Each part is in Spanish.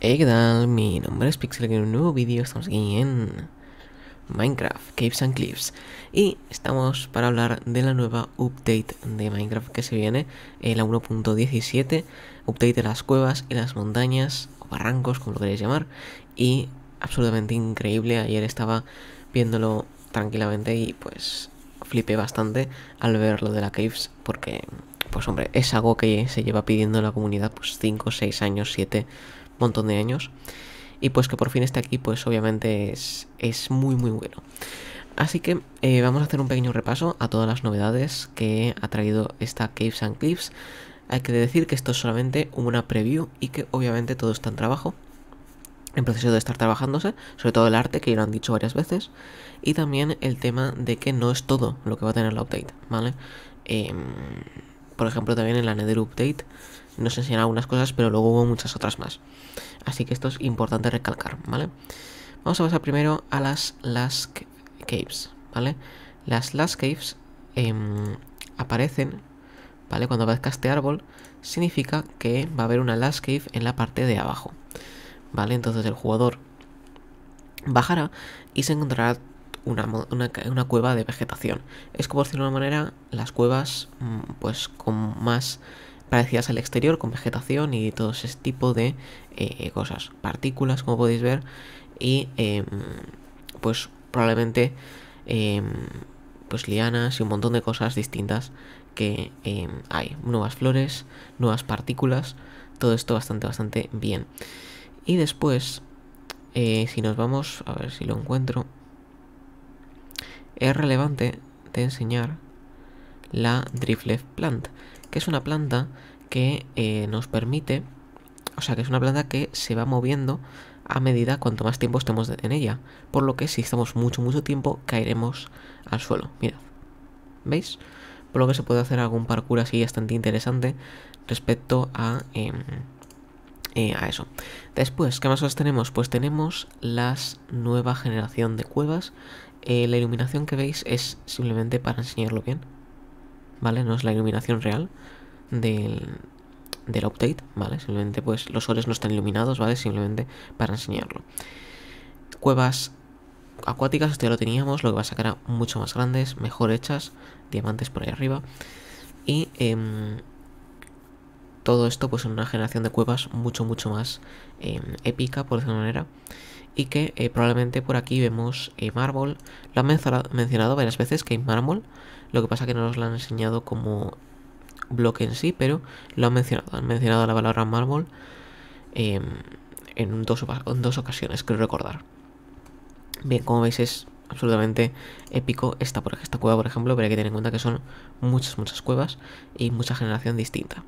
Hey, ¿qué tal? Mi nombre es Pixel, en un nuevo vídeo estamos aquí en Minecraft, Caves and Cliffs Y estamos para hablar de la nueva update de Minecraft que se viene, la 1.17 Update de las cuevas y las montañas, o barrancos como lo queréis llamar Y absolutamente increíble, ayer estaba viéndolo tranquilamente y pues flipé bastante al ver lo de la Caves Porque, pues hombre, es algo que se lleva pidiendo la comunidad pues 5, 6 años, 7 montón de años. Y pues que por fin está aquí, pues obviamente es, es muy muy bueno. Así que eh, vamos a hacer un pequeño repaso a todas las novedades que ha traído esta Caves and Cliffs. Hay que decir que esto es solamente una preview y que obviamente todo está en trabajo, en proceso de estar trabajándose, sobre todo el arte, que ya lo han dicho varias veces, y también el tema de que no es todo lo que va a tener la update, ¿vale? Em, por ejemplo, también en la Nether Update nos enseñan algunas cosas, pero luego hubo muchas otras más. Así que esto es importante recalcar, ¿vale? Vamos a pasar primero a las Last Caves, ¿vale? Las Last Caves em, aparecen, ¿vale? Cuando aparezca este árbol, significa que va a haber una Last Cave en la parte de abajo, ¿vale? Entonces el jugador bajará y se encontrará una, una, cueva de vegetación. Es como decir de una manera, las cuevas, mm, pues con más parecidas al exterior, con vegetación y todo ese tipo de eh, cosas. Partículas, como podéis ver, y em, pues probablemente em, pues lianas y un montón de cosas distintas que em, hay. Nuevas flores, nuevas partículas, todo esto bastante, bastante bien. Y después, eh, si nos vamos, a ver si lo encuentro, es relevante de enseñar la Driftless Plant, es una planta que eh, nos permite, o sea, que es una planta que se va moviendo a medida cuanto más tiempo estemos en ella, por lo que si estamos mucho, mucho tiempo caeremos al suelo. Mirad, ¿veis? Por lo que se puede hacer algún parkour así bastante interesante respecto a... Em, eh, a eso. Después, ¿qué más cosas tenemos? Pues tenemos las nueva generación de cuevas. Eh, la iluminación que veis es simplemente para enseñarlo bien. ¿Vale? No es la iluminación real del, del update, ¿vale? Simplemente pues los soles no están iluminados, ¿vale? Simplemente para enseñarlo. Cuevas acuáticas, esto ya lo teníamos, lo que va a sacar mucho más grandes, mejor hechas, diamantes por ahí arriba. Y em, todo esto pues en una generación de cuevas mucho, mucho más em, épica, por decirlo de manera. Y que eh, probablemente por aquí vemos eh, mármol. Lo han mencionado varias veces que hay mármol. Lo que pasa que no nos lo han enseñado como bloque en sí, pero lo han mencionado. Han mencionado la palabra mármol em, en, dos, en dos ocasiones, creo recordar. Bien, como veis es absolutamente épico esta, esta cueva, por ejemplo, pero hay que tener en cuenta que son muchas, muchas cuevas y mucha generación distinta.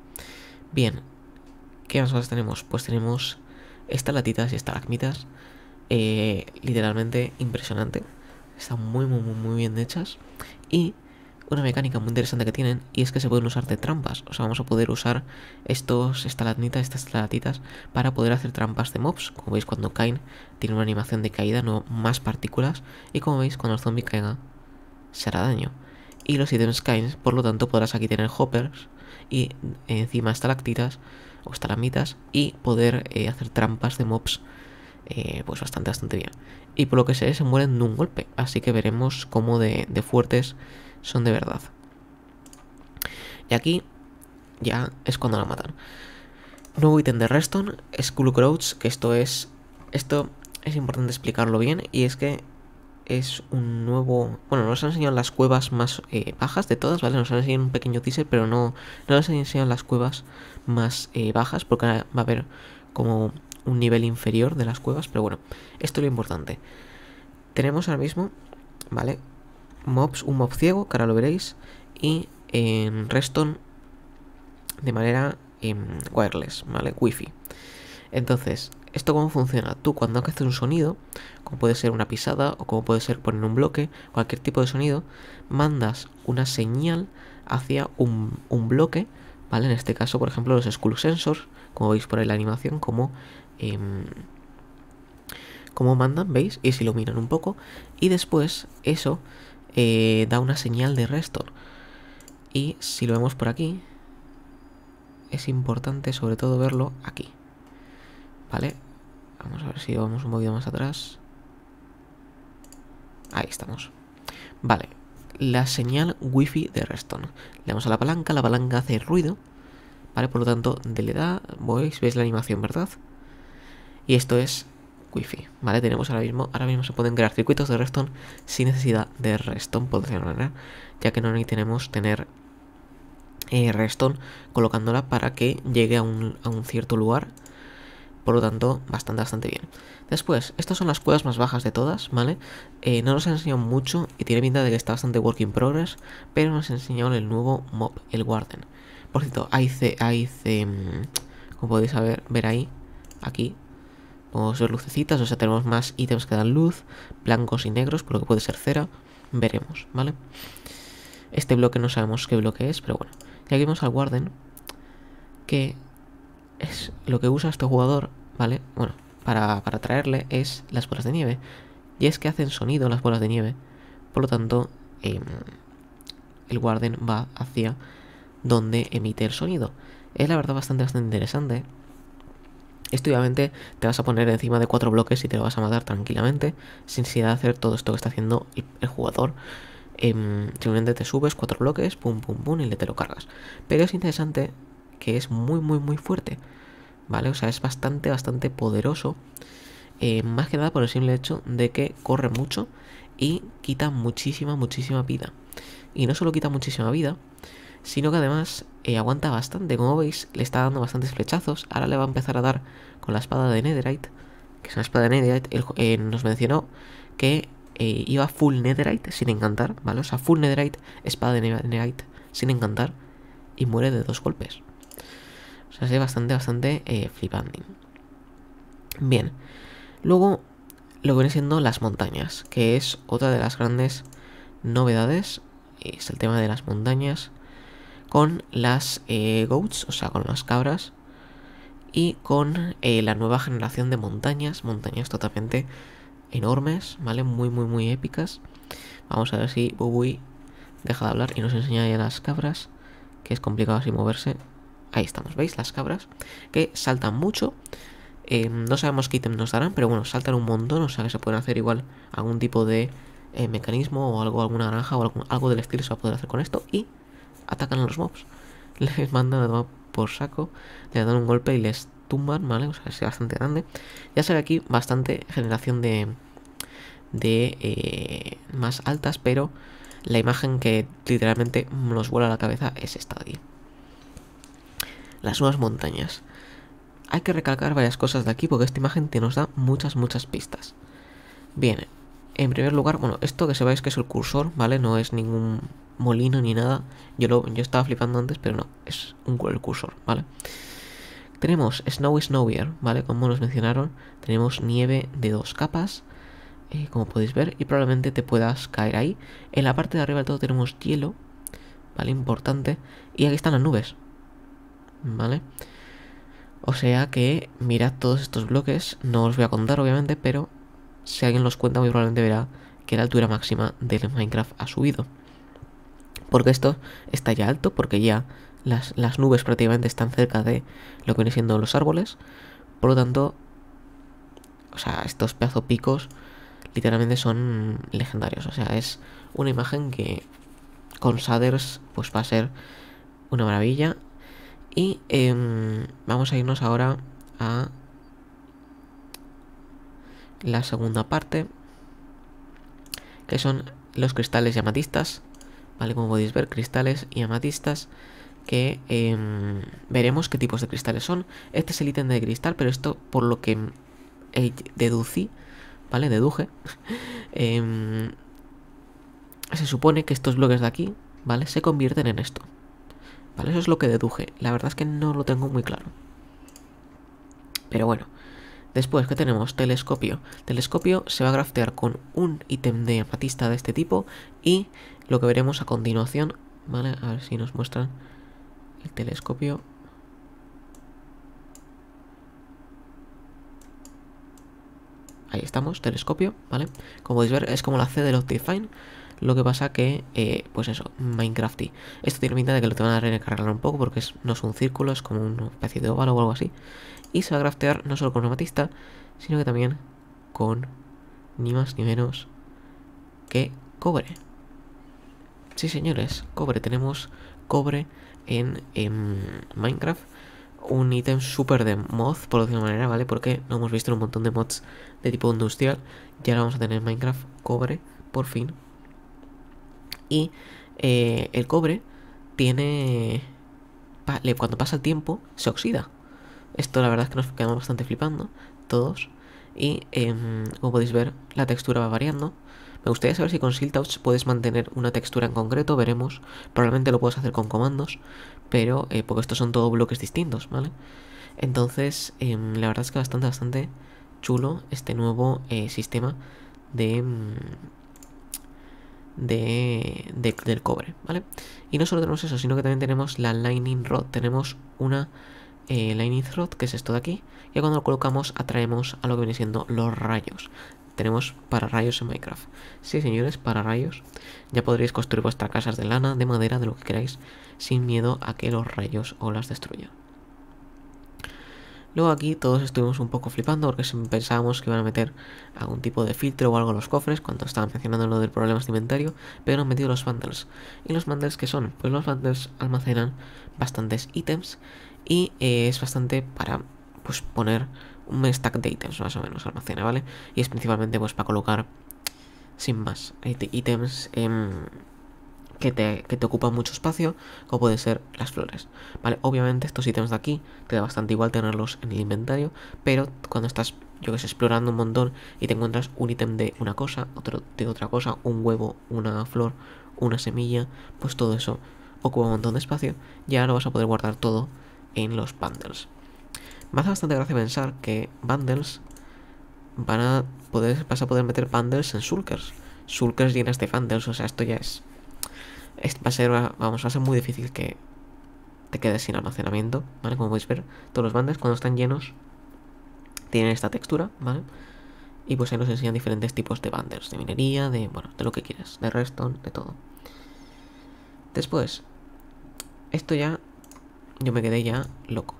Bien, ¿qué más cosas tenemos? Pues tenemos latitas y estas eh, literalmente impresionante. Están muy, muy, muy, muy bien hechas. Y una mecánica muy interesante que tienen y es que se pueden usar de trampas. O sea, vamos a poder usar estos estalactitas estas estalatitas, para poder hacer trampas de mobs. Como veis, cuando caen, tiene una animación de caída, no más partículas. Y como veis, cuando el zombie caiga, se hará daño. Y los ítems caen, por lo tanto, podrás aquí tener hoppers y encima estalactitas o estalamitas y poder eh, hacer trampas de mobs. Eh, pues bastante, bastante bien. Y por lo que sé, se mueren de un golpe. Así que veremos cómo de fuertes son de verdad. Y aquí ya es cuando la matan. Nuevo ítem de Reston, Skull Crouch, que esto es... Esto es importante explicarlo bien y es que es un nuevo... Bueno, nos han enseñado las cuevas más eh, bajas de todas, ¿vale? Nos han enseñado un pequeño teaser, pero no, no nos han enseñado las cuevas más eh, bajas porque ahora va a haber como un nivel inferior de las cuevas, pero bueno, esto es lo importante. Tenemos ahora mismo, ¿vale? mobs, un mob ciego, que ahora lo veréis, y en Reston de manera em, wireless, ¿vale? Wi-Fi. Entonces, ¿esto cómo funciona? Tú cuando haces un sonido, como puede ser una pisada o como puede ser poner un bloque, cualquier tipo de sonido, mandas una señal hacia un, bloque, ¿vale? En este caso, por ejemplo, los school Sensors, como veis por ahí la animación, como... Em, como mandan, ¿veis? Y se iluminan un poco. Y después, eso eh, da una señal de restore. Y si lo vemos por aquí, es importante sobre todo verlo aquí. ¿Vale? Vamos a ver si vamos un poquito más atrás. Ahí estamos. Vale, la señal wifi de Reston. Le damos a la palanca, la palanca hace ruido, ¿vale? Por lo tanto, le da, edad. veis la animación, ¿verdad? Y esto es wifi, ¿vale? Tenemos ahora mismo, ahora mismo se pueden crear circuitos de redstone sin necesidad de redstone manera, ya que no ni tenemos tener eh, redstone colocándola para que llegue a un, a un cierto lugar por lo tanto, bastante, bastante bien. Después, estas son las cuevas más bajas de todas, ¿vale? Eh, no nos han enseñado mucho y tiene pinta de que está bastante work in progress, pero nos enseñado el nuevo mob, el Warden. Por cierto, ahí hay mm, como podéis ver ahí, aquí, ver lucecitas, o sea, tenemos más ítems que dan luz, blancos y negros, por lo que puede ser cera. Veremos, ¿vale? Este bloque no sabemos qué bloque es, pero bueno. Y aquí vemos al Warden, que es lo que usa este jugador, ¿vale? Bueno, para, para traerle es las bolas de nieve. Y es que hacen sonido las bolas de nieve. Por lo tanto, em, el Warden va hacia donde emite el sonido. Es la verdad bastante, bastante interesante, esto obviamente te vas a poner encima de cuatro bloques y te lo vas a matar tranquilamente, sin necesidad de hacer todo esto que está haciendo el, jugador. Em, simplemente te subes cuatro bloques, pum, pum, pum, y le te lo cargas. Pero es interesante que es muy, muy, muy fuerte. ¿Vale? O sea, es bastante, bastante poderoso. Eh, más que nada por el simple hecho de que corre mucho y quita muchísima, muchísima vida. Y no solo quita muchísima vida, sino que además eh, aguanta bastante. Como veis, le está dando bastantes flechazos. Ahora le va a empezar a dar con la espada de Netherite, que es una espada de Netherite. Eh, nos mencionó que eh, iba full Netherite sin encantar, ¿vale? O sea, full Netherite, espada de Netherite sin encantar y muere de dos golpes. O sea, es bastante, bastante eh, flipanding. Bien. Luego, lo que viene siendo las montañas, que es otra de las grandes novedades. Es el tema de las montañas con las eh, goats, o sea, con las cabras, y con eh, la nueva generación de montañas, montañas totalmente enormes, ¿vale? Muy, muy, muy épicas. Vamos a ver si Bubui deja de hablar y nos enseña ya las cabras, que es complicado así moverse. Ahí estamos, ¿veis? Las cabras, que saltan mucho. Em, no sabemos qué ítem nos darán, pero bueno, saltan un montón, o sea que se pueden hacer igual algún tipo de eh, mecanismo o algo, alguna granja o algo, algo del estilo se va a poder hacer con esto. Y atacan a los mobs. Les mandan a por saco, le dan un golpe y les tumban, ¿vale? O sea, es bastante grande. Ya se aquí bastante generación de, de eh, más altas, pero la imagen que literalmente nos vuela a la cabeza es esta de aquí. Las nuevas montañas. Hay que recalcar varias cosas de aquí porque esta imagen te nos da muchas, muchas pistas. Bien, en primer lugar, bueno, esto que se veis que es el cursor, ¿vale? No es ningún molino ni nada. Yo, lo, yo estaba flipando antes, pero no, es un cursor, ¿vale? Tenemos Snowy Snowier, ¿vale? Como nos mencionaron, tenemos nieve de dos capas, eh, como podéis ver, y probablemente te puedas caer ahí. En la parte de arriba del todo tenemos hielo, ¿vale? Importante. Y aquí están las nubes, ¿vale? O sea que mirad todos estos bloques, no os voy a contar obviamente, pero si alguien los cuenta muy probablemente verá que la altura máxima del Minecraft ha subido porque esto está ya alto, porque ya las, nubes prácticamente están cerca de lo que vienen siendo los árboles. Por lo tanto, o sea, estos pedazos picos literalmente son legendarios. O sea, es una imagen que con Saders pues va a ser una maravilla. Y em, vamos a irnos ahora a la segunda parte, que son los cristales llamatistas ¿vale? Como podéis ver, cristales y amatistas que em, veremos qué tipos de cristales son. Este es el ítem de cristal, pero esto por lo que deducí, ¿vale? Deduje. Em, se supone que estos bloques de aquí, ¿vale? Se convierten en esto. ¿Vale? Eso es lo que deduje. La verdad es que no lo tengo muy claro. Pero bueno. Después ¿qué tenemos telescopio. Telescopio se va a graftear con un ítem de amatista de este tipo y lo que veremos a continuación, ¿vale? A ver si nos muestran el telescopio. Ahí estamos, telescopio, ¿vale? Como podéis ver, es como la C del Optifine. Lo que pasa que, eh, pues eso, Minecrafty. Esto tiene pinta de que lo te van a recargar un poco porque no es un círculo, es como una especie de óvalo o algo así y se va a craftear no solo con una sino que también con ni más ni menos que cobre. Sí, señores, cobre. Tenemos cobre en, en Minecraft. Un ítem súper de mod, por decirlo de manera, ¿vale? Porque lo hemos visto en un montón de mods de tipo industrial. Y ahora vamos a tener Minecraft cobre, por fin. Y eh, el cobre tiene... Cuando pasa el tiempo, se oxida. Esto la verdad es que nos quedamos bastante flipando, todos. Y em, como podéis ver, la textura va variando. Me gustaría saber si con Siltouch puedes mantener una textura en concreto, veremos. Probablemente lo puedas hacer con comandos, pero eh, porque estos son todos bloques distintos, ¿vale? Entonces, em, la verdad es que bastante, bastante chulo este nuevo eh, sistema em, de, de, del cobre, ¿vale? Y no solo tenemos eso, sino que también tenemos la Lightning Rod, tenemos una eh, que es esto de aquí, y cuando lo colocamos atraemos a lo que viene siendo los rayos. Tenemos para rayos en Minecraft. Sí, señores, para rayos. Ya podréis construir vuestras casas de lana, de madera, de lo que queráis, sin miedo a que los rayos o las destruyan. Luego aquí todos estuvimos un poco flipando porque pensábamos que iban a meter algún tipo de filtro o algo en los cofres cuando estaban mencionando lo del problema de inventario, pero han metido los bundles. ¿Y los bundles qué son? Pues los bundles almacenan bastantes ítems y eh, es bastante para pues, poner un stack de ítems más o menos almacena, ¿vale? Y es principalmente pues para colocar, sin más, ítems em, que, te, que te ocupan mucho espacio, como pueden ser las flores, ¿vale? Obviamente estos ítems de aquí te da bastante igual tenerlos en el inventario, pero cuando estás yo que sé, explorando un montón y te encuentras un ítem de una cosa, otro de otra cosa, un huevo, una flor, una semilla, pues todo eso ocupa un montón de espacio, ya lo vas a poder guardar todo en los bundles. Me hace bastante gracia pensar que bundles van a poder, vas a poder meter bundles en sulkers. Sulkers llenas de bundles, o sea, esto ya es... va a ser, vamos, a ser muy difícil que te quedes sin almacenamiento, ¿vale? Como podéis ver, todos los bundles cuando están llenos tienen esta textura, ¿vale? Y pues ahí nos enseñan diferentes tipos de bundles, de minería, de, bueno, de lo que quieras, de redstone, de todo. Después, esto ya yo me quedé ya loco.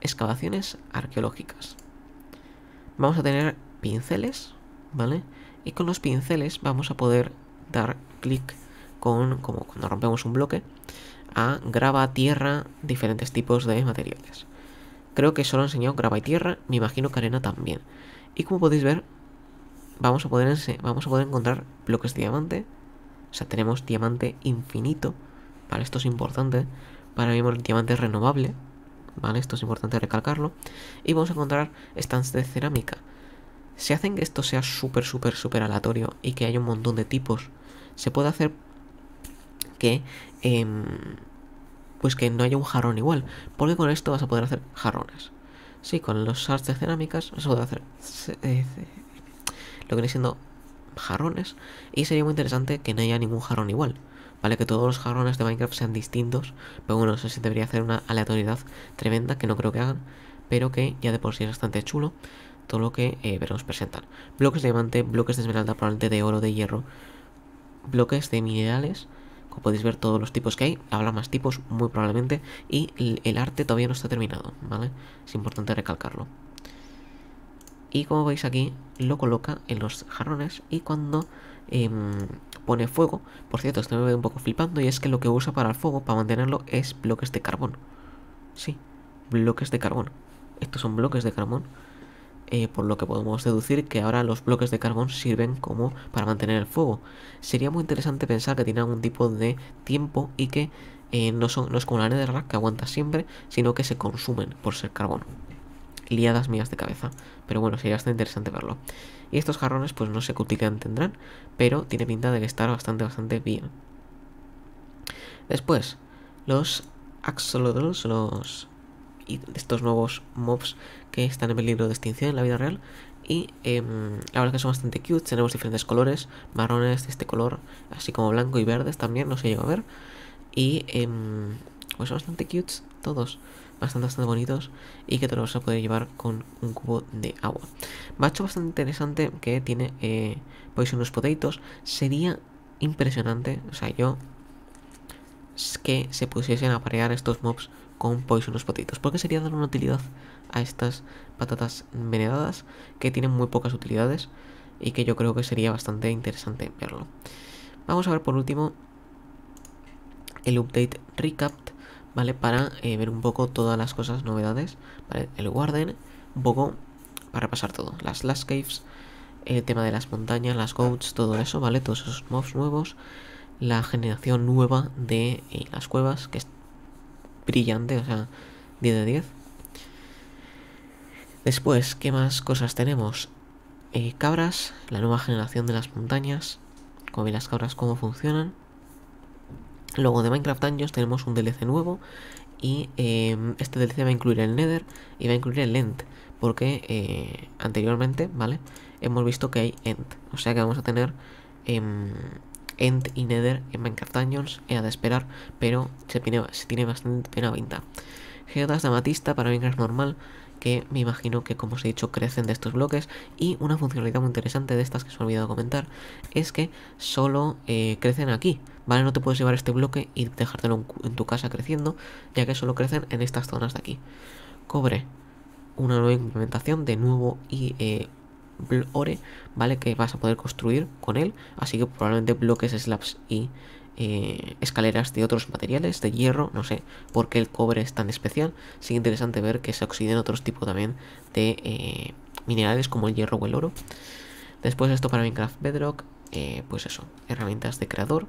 Excavaciones arqueológicas. Vamos a tener pinceles, ¿vale? Y con los pinceles vamos a poder dar clic con, como cuando rompemos un bloque, a grava, tierra, diferentes tipos de materiales. Creo que solo he enseñado grava y tierra, me imagino que arena también. Y como podéis ver, vamos a poder, vamos a poder encontrar bloques de diamante. O sea, tenemos diamante infinito. Para vale, esto es importante para mismo el diamante es renovable. ¿Vale? Esto es importante recalcarlo. Y vamos a encontrar stands de cerámica. Se hacen que esto sea súper, súper, súper aleatorio y que haya un montón de tipos. Se puede hacer que... Em, pues que no haya un jarrón igual. Porque con esto vas a poder hacer jarrones. Sí, con los stands de cerámicas a poder hacer eh, lo que viene siendo jarrones. Y sería muy interesante que no haya ningún jarrón igual. Vale, que todos los jarrones de Minecraft sean distintos, pero bueno, no sé si debería hacer una aleatoriedad tremenda, que no creo que hagan, pero que ya de por sí es bastante chulo todo lo que eh, veremos presentar. Bloques de diamante, bloques de esmeralda, probablemente de oro, de hierro, bloques de minerales, como podéis ver todos los tipos que hay, habrá más tipos muy probablemente, y el, arte todavía no está terminado, ¿vale? Es importante recalcarlo. Y como veis aquí, lo coloca en los jarrones y cuando em, pone fuego. Por cierto, esto me ve un poco flipando y es que lo que usa para el fuego, para mantenerlo, es bloques de carbón. Sí, bloques de carbón. Estos son bloques de carbón. Eh, por lo que podemos deducir que ahora los bloques de carbón sirven como para mantener el fuego. Sería muy interesante pensar que tiene algún tipo de tiempo y que eh, no, son, no es como la netherrack que aguanta siempre, sino que se consumen por ser carbón liadas mías de cabeza. Pero bueno, sería bastante interesante verlo. Y estos jarrones, pues no sé qué utilidad tendrán, pero tiene pinta de que estar bastante, bastante bien. Después, los axolotls, los estos nuevos mobs que están en peligro de extinción en la vida real. Y eh, la verdad es que son bastante cute, tenemos diferentes colores, marrones de este color, así como blanco y verdes también, no se llega a ver. Y em, pues son bastante cute todos bastante, bastante bonitos y que te los vas a poder llevar con un cubo de agua. Bacho bastante interesante que tiene, eh, pues unos sería impresionante, o sea, yo que se pusiesen a parear estos mobs con los pues potitos porque sería dar una utilidad a estas patatas envenenadas que tienen muy pocas utilidades y que yo creo que sería bastante interesante verlo. Vamos a ver por último el update recap ¿vale? Para eh, ver un poco todas las cosas, novedades, El Warden, un poco para pasar todo. Las Last Caves, el tema de las montañas, las goats, todo eso, ¿vale? Todos esos mobs nuevos, la generación nueva de eh, las cuevas, que es brillante, o sea, 10 de 10. Después, ¿qué más cosas tenemos? Eh, cabras, la nueva generación de las montañas, como vi las cabras, cómo funcionan. Luego de Minecraft Dungeons tenemos un DLC nuevo y em, este DLC va a incluir el Nether y va a incluir el End, porque eh, anteriormente, ¿vale? Hemos visto que hay End, o sea que vamos a tener em, End y Nether en Minecraft Dungeons, era de esperar, pero se tiene, tiene bastante pena venta Geodas de amatista para Minecraft normal que me imagino que como os he dicho crecen de estos bloques y una funcionalidad muy interesante de estas que os he olvidado comentar es que solo eh, crecen aquí, ¿vale? No te puedes llevar este bloque y dejártelo en tu casa creciendo ya que solo crecen en estas zonas de aquí. Cobre, una nueva implementación de nuevo y eh, ore, ¿vale? Que vas a poder construir con él, así que probablemente bloques, slabs y eh, escaleras de otros materiales, de hierro, no sé por qué el cobre es tan especial. Sí interesante ver que se oxiden otros tipos también de eh, minerales como el hierro o el oro. Después esto para Minecraft Bedrock, eh, pues eso, herramientas de creador.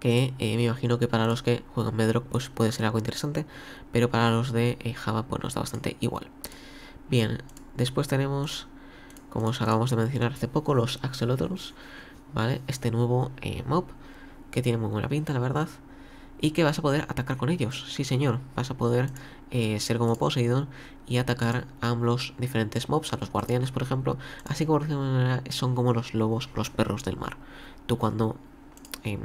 Que me imagino que para los que juegan Bedrock pues puede ser algo interesante, pero para los de Java pues nos da bastante igual. Bien, después tenemos, como os acabamos de mencionar hace poco, los axolotls ¿vale? Este nuevo eh, mob, que tiene muy buena pinta, la verdad. Y que vas a poder atacar con ellos, sí señor. Vas a poder eh, ser como Poseidon y atacar a los diferentes mobs, a los guardianes, por ejemplo. Así como son como los lobos, los perros del mar. Tú cuando... Em,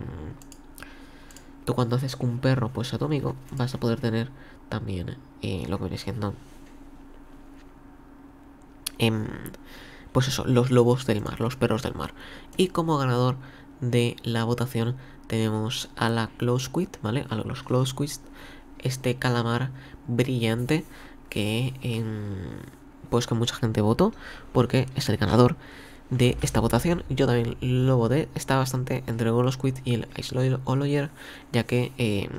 tú cuando haces que un perro pues atómico, vas a poder tener también eh, lo que viene siendo... Em, pues eso, los lobos del mar, los perros del mar. Y como ganador de la votación tenemos a la Quit, ¿vale? A los Closquid, este calamar brillante que em, pues que mucha gente votó porque es el ganador de esta votación. Yo también lo de está bastante entre el y el ice Oloyer, ya que... Em,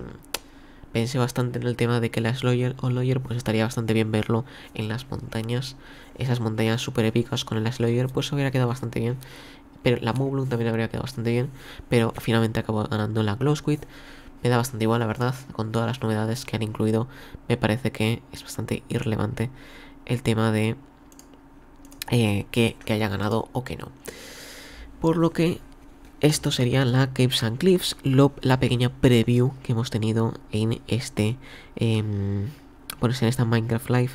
pensé bastante en el tema de que la Slayer o Lawyer pues estaría bastante bien verlo en las montañas, esas montañas super épicas con el Slayer pues hubiera quedado bastante bien, pero la Moblum también habría quedado bastante bien, pero finalmente acabó ganando la squid Me da bastante igual, la verdad, con todas las novedades que han incluido, me parece que es bastante irrelevante el tema de eh, que haya ganado o que no. Por lo que esto sería la Capes and Cliffs, la pequeña preview que hemos tenido en este, em, bueno, en esta Minecraft Live,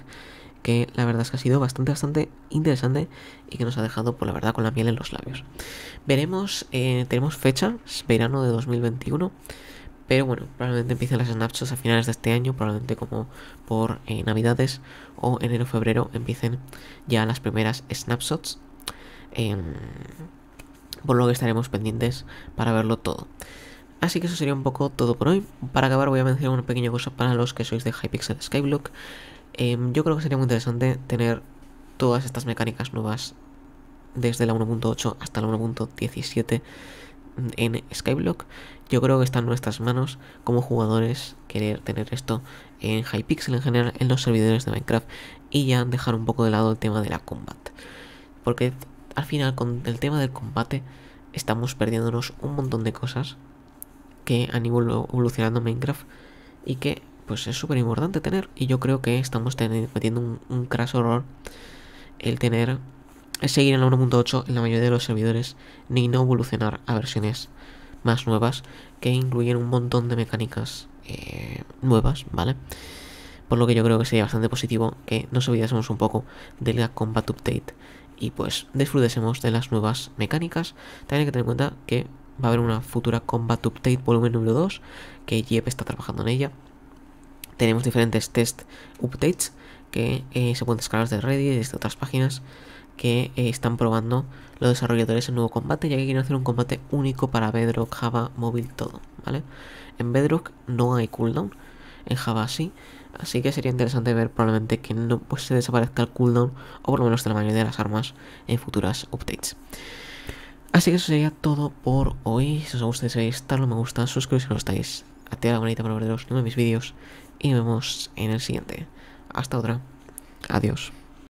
que la verdad es que ha sido bastante, bastante interesante y que nos ha dejado, por pues, la verdad, con la miel en los labios. Veremos, eh, tenemos fecha, verano de 2021. Pero bueno, probablemente empiecen las snapshots a finales de este año, probablemente como por eh, navidades o enero-febrero empiecen ya las primeras snapshots. Em, por lo que estaremos pendientes para verlo todo. Así que eso sería un poco todo por hoy. Para acabar voy a mencionar una pequeña cosa para los que sois de Hypixel Skyblock. Em, yo creo que sería muy interesante tener todas estas mecánicas nuevas desde la 1.8 hasta la 1.17 en Skyblock. Yo creo que está en nuestras manos como jugadores querer tener esto en Hypixel en general, en los servidores de Minecraft y ya dejar un poco de lado el tema de la combat. Porque al final con el tema del combate estamos perdiéndonos un montón de cosas que han ido evolucionando Minecraft y que pues es súper importante tener y yo creo que estamos metiendo un, un horror el tener el seguir en la 1.8 en la mayoría de los servidores ni no evolucionar a versiones más nuevas que incluyen un montón de mecánicas eh, nuevas, ¿vale? Por lo que yo creo que sería bastante positivo que nos olvidásemos un poco del Combat Update y pues disfrutésemos de las nuevas mecánicas. También hay que tener en cuenta que va a haber una futura Combat Update volumen número 2, que Jeep está trabajando en ella. Tenemos diferentes test updates que eh, se pueden descargar desde Reddit y desde otras páginas que eh, están probando los desarrolladores el nuevo combate, ya que quieren hacer un combate único para Bedrock, Java, móvil, todo, ¿vale? En Bedrock no hay cooldown, en Java sí, Así que sería interesante ver probablemente que no pues, se desaparezca el cooldown, o por lo menos de la mayoría de las armas en futuras updates. Así que eso sería todo por hoy. Si os gusta, si estarlo, me gusta, suscribiros si no estáis. Activa la manita para no perderos de mis vídeos. Y nos vemos en el siguiente. Hasta otra. Adiós.